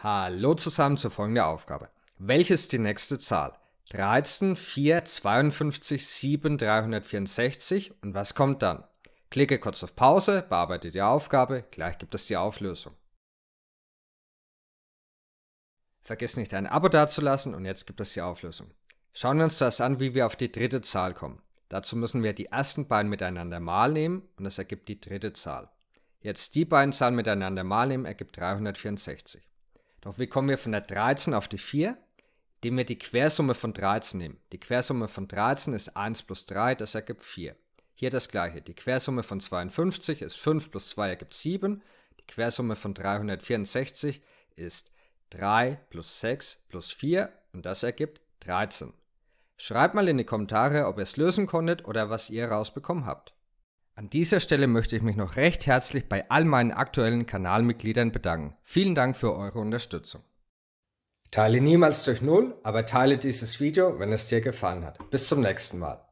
Hallo zusammen zur folgenden Aufgabe. Welches ist die nächste Zahl? 13, 4, 52, 7, 364 und was kommt dann? Klicke kurz auf Pause, bearbeite die Aufgabe, gleich gibt es die Auflösung. Vergiss nicht ein Abo dazulassen und jetzt gibt es die Auflösung. Schauen wir uns das an, wie wir auf die dritte Zahl kommen. Dazu müssen wir die ersten beiden miteinander mal nehmen und das ergibt die dritte Zahl. Jetzt die beiden Zahlen miteinander mal nehmen, ergibt 364. Doch wie kommen wir von der 13 auf die 4? Indem wir die Quersumme von 13 nehmen. Die Quersumme von 13 ist 1 plus 3, das ergibt 4. Hier das gleiche. Die Quersumme von 52 ist 5 plus 2 ergibt 7. Die Quersumme von 364 ist 3 plus 6 plus 4 und das ergibt 13. Schreibt mal in die Kommentare, ob ihr es lösen konntet oder was ihr rausbekommen habt. An dieser Stelle möchte ich mich noch recht herzlich bei all meinen aktuellen Kanalmitgliedern bedanken. Vielen Dank für eure Unterstützung. Teile niemals durch Null, aber teile dieses Video, wenn es dir gefallen hat. Bis zum nächsten Mal.